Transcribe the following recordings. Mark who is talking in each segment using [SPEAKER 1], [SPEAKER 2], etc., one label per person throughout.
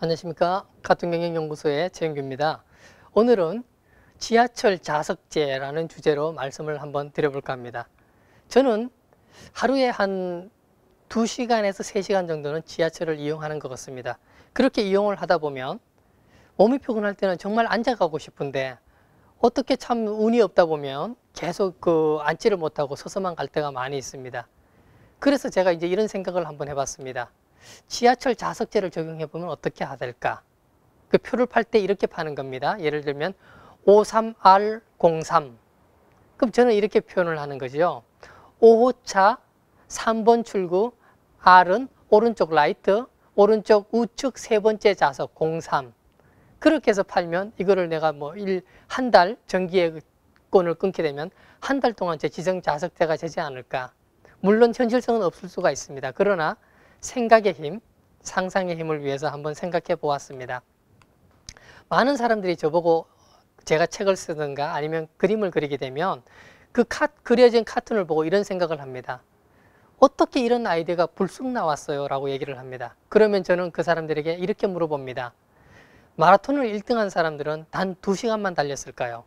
[SPEAKER 1] 안녕하십니까. 가통경영연구소의 최영규입니다. 오늘은 지하철 좌석제라는 주제로 말씀을 한번 드려볼까 합니다. 저는 하루에 한 2시간에서 3시간 정도는 지하철을 이용하는 것 같습니다. 그렇게 이용을 하다 보면 몸이 피곤할 때는 정말 앉아가고 싶은데 어떻게 참 운이 없다 보면 계속 그 앉지를 못하고 서서만 갈 때가 많이 있습니다. 그래서 제가 이제 이런 생각을 한번 해봤습니다. 지하철 좌석제를 적용해 보면 어떻게 하될까? 그 표를 팔 때 이렇게 파는 겁니다. 예를 들면 53R03 그럼 저는 이렇게 표현을 하는 거죠. 5호차 3번 출구 R은 오른쪽 라이트, 오른쪽 우측 세 번째 좌석 03 그렇게 해서 팔면 이거를 내가 뭐한달 전기권을 끊게 되면 한 달 동안 제 지정 좌석제가 되지 않을까 물론 현실성은 없을 수가 있습니다. 그러나 생각의 힘, 상상의 힘을 위해서 한번 생각해 보았습니다. 많은 사람들이 저보고 제가 책을 쓰든가 아니면 그림을 그리게 되면 그 카, 그려진 카툰을 보고 이런 생각을 합니다. 어떻게 이런 아이디어가 불쑥 나왔어요? 라고 얘기를 합니다. 그러면 저는 그 사람들에게 이렇게 물어봅니다. 마라톤을 1등한 사람들은 단 2시간만 달렸을까요?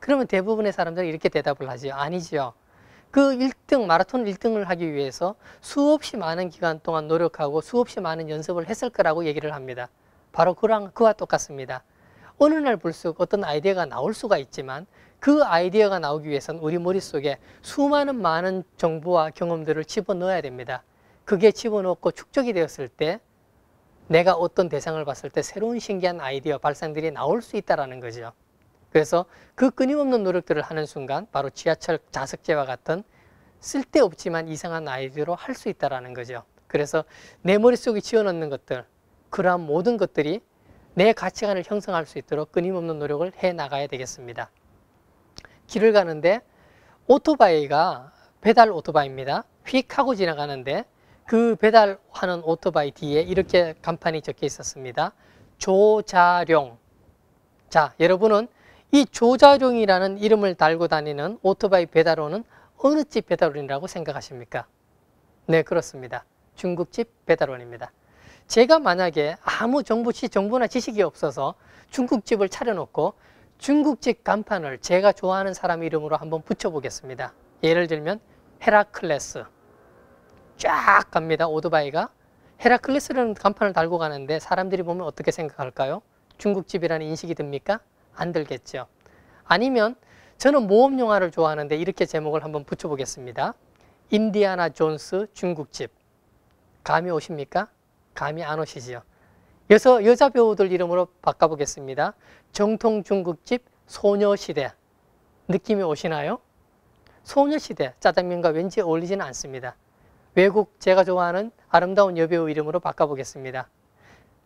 [SPEAKER 1] 그러면 대부분의 사람들은 이렇게 대답을 하지요. 아니지요. 그 1등 마라톤 1등을 하기 위해서 수없이 많은 기간 동안 노력하고 수없이 많은 연습을 했을 거라고 얘기를 합니다. 바로 그랑 그와 똑같습니다. 어느 날 불쑥 어떤 아이디어가 나올 수가 있지만 그 아이디어가 나오기 위해선 우리 머릿속에 수많은 많은 정보와 경험들을 집어넣어야 됩니다. 그게 집어넣고 축적이 되었을 때 내가 어떤 대상을 봤을 때 새로운 신기한 아이디어 발상들이 나올 수 있다라는 거죠. 그래서 그 끊임없는 노력들을 하는 순간 바로 지하철 자석제와 같은 쓸데없지만 이상한 아이디어로 할 수 있다라는 거죠. 그래서 내 머릿속에 지어놓는 것들, 그러한 모든 것들이 내 가치관을 형성할 수 있도록 끊임없는 노력을 해 나가야 되겠습니다. 길을 가는데 오토바이가 배달 오토바이입니다. 휙 하고 지나가는데 그 배달하는 오토바이 뒤에 이렇게 간판이 적혀 있었습니다. 조자룡. 자, 여러분은 이 조자룡이라는 이름을 달고 다니는 오토바이 배달원은 어느 집 배달원이라고 생각하십니까? 네, 그렇습니다. 중국집 배달원입니다. 제가 만약에 아무 정보, 정보나 지식이 없어서 중국집을 차려놓고 중국집 간판을 제가 좋아하는 사람 이름으로 한번 붙여보겠습니다. 예를 들면 헤라클레스 쫙 갑니다. 오토바이가 헤라클레스라는 간판을 달고 가는데 사람들이 보면 어떻게 생각할까요? 중국집이라는 인식이 듭니까? 안 들겠죠. 아니면 저는 모험 영화를 좋아하는데 이렇게 제목을 한번 붙여보겠습니다. 인디아나 존스 중국집. 감이 오십니까? 감이 안 오시지요. 여서 여자 배우들 이름으로 바꿔보겠습니다. 정통 중국집 소녀시대. 느낌이 오시나요? 소녀시대 짜장면과 왠지 어울리지는 않습니다. 외국 제가 좋아하는 아름다운 여배우 이름으로 바꿔보겠습니다.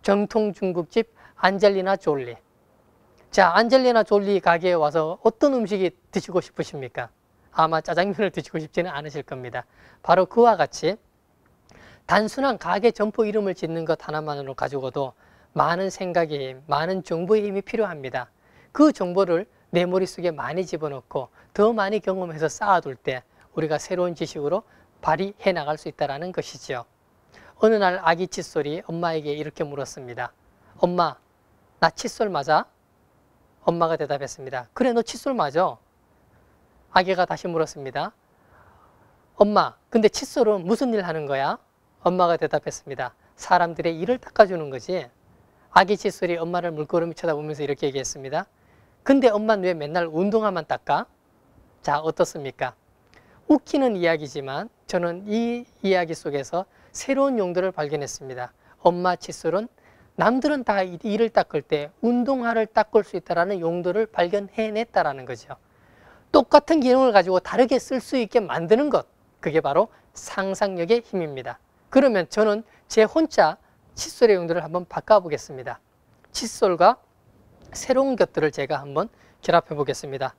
[SPEAKER 1] 정통 중국집 안젤리나 졸리. 자, 안젤리나 졸리 가게에 와서 어떤 음식이 드시고 싶으십니까? 아마 짜장면을 드시고 싶지는 않으실 겁니다. 바로 그와 같이 단순한 가게 점포 이름을 짓는 것 하나만으로 가지고도 많은 생각이 많은 정보의 힘이 필요합니다. 그 정보를 내 머릿속에 많이 집어넣고 더 많이 경험해서 쌓아둘 때 우리가 새로운 지식으로 발휘해 나갈 수 있다는 것이지요. 어느 날 아기 칫솔이 엄마에게 이렇게 물었습니다. 엄마, 나 칫솔 맞아? 엄마가 대답했습니다. 그래, 너 칫솔 맞아. 아기가 다시 물었습니다. 엄마, 근데 칫솔은 무슨 일 하는 거야? 엄마가 대답했습니다. 사람들의 일을 닦아주는 거지. 아기 칫솔이 엄마를 물끄러미 쳐다보면서 이렇게 얘기했습니다. 근데 엄마는 왜 맨날 운동화만 닦아? 자, 어떻습니까? 웃기는 이야기지만 저는 이 이야기 속에서 새로운 용도를 발견했습니다. 엄마 칫솔은 남들은 다 이를 닦을 때 운동화를 닦을 수 있다는 용도를 발견해냈다라는 거죠. 똑같은 기능을 가지고 다르게 쓸 수 있게 만드는 것, 그게 바로 상상력의 힘입니다. 그러면 저는 제 혼자 칫솔의 용도를 한번 바꿔보겠습니다. 칫솔과 새로운 것들을 제가 한번 결합해 보겠습니다.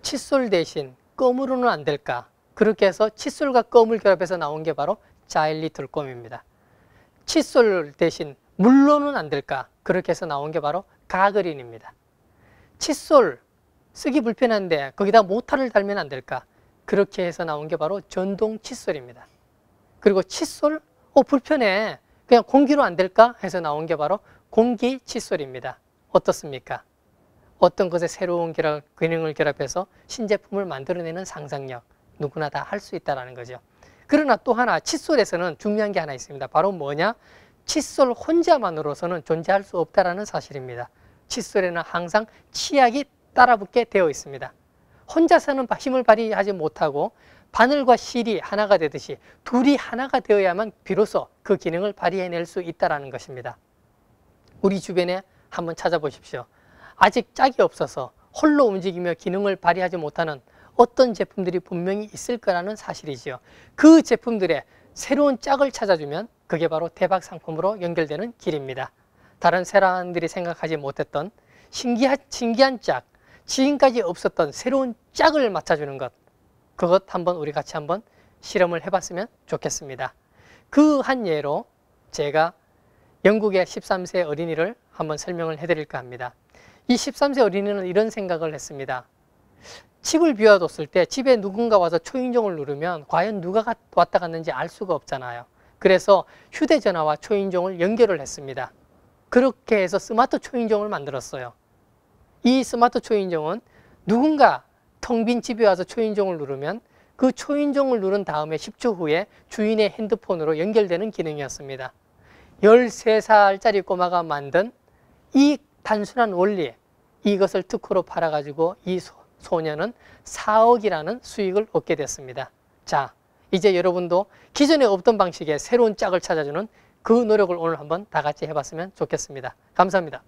[SPEAKER 1] 칫솔 대신 껌으로는 안 될까? 그렇게 해서 칫솔과 껌을 결합해서 나온 게 바로 자일리톨 껌입니다. 칫솔 대신 물론은 안 될까 그렇게 해서 나온 게 바로 가그린입니다. 칫솔 쓰기 불편한데 거기다 모타를 달면 안 될까 그렇게 해서 나온 게 바로 전동 칫솔입니다. 그리고 칫솔 어 불편해 그냥 공기로 안 될까 해서 나온 게 바로 공기 칫솔입니다. 어떻습니까? 어떤 것에 새로운 결합, 기능을 결합해서 신제품을 만들어내는 상상력 누구나 다 할 수 있다는 거죠. 그러나 또 하나 칫솔에서는 중요한 게 하나 있습니다. 바로 뭐냐? 칫솔 혼자만으로서는 존재할 수 없다라는 사실입니다. 칫솔에는 항상 치약이 따라붙게 되어 있습니다. 혼자서는 힘을 발휘하지 못하고 바늘과 실이 하나가 되듯이 둘이 하나가 되어야만 비로소 그 기능을 발휘해낼 수 있다는 것입니다. 우리 주변에 한번 찾아보십시오. 아직 짝이 없어서 홀로 움직이며 기능을 발휘하지 못하는 어떤 제품들이 분명히 있을 거라는 사실이지요. 그 제품들의 새로운 짝을 찾아주면 그게 바로 대박 상품으로 연결되는 길입니다. 다른 세랑들이 생각하지 못했던 신기한, 신기한 짝, 지금까지 없었던 새로운 짝을 맞춰주는 것. 그것 한번 우리 같이 한번 실험을 해봤으면 좋겠습니다. 그 한 예로 제가 영국의 13세 어린이를 한번 설명을 해드릴까 합니다. 이 13세 어린이는 이런 생각을 했습니다. 집을 비워뒀을 때 집에 누군가 와서 초인종을 누르면 과연 누가 왔다 갔는지 알 수가 없잖아요. 그래서 휴대전화와 초인종을 연결을 했습니다. 그렇게 해서 스마트 초인종을 만들었어요. 이 스마트 초인종은 누군가 텅 빈 집에 와서 초인종을 누르면 그 초인종을 누른 다음에 10초 후에 주인의 핸드폰으로 연결되는 기능이었습니다. 13살짜리 꼬마가 만든 이 단순한 원리, 이것을 특허로 팔아가지고 이 소, 소녀는 4억이라는 수익을 얻게 됐습니다. 자, 이제 여러분도 기존에 없던 방식의 새로운 짝을 찾아주는 그 노력을 오늘 한번 다 같이 해봤으면 좋겠습니다. 감사합니다.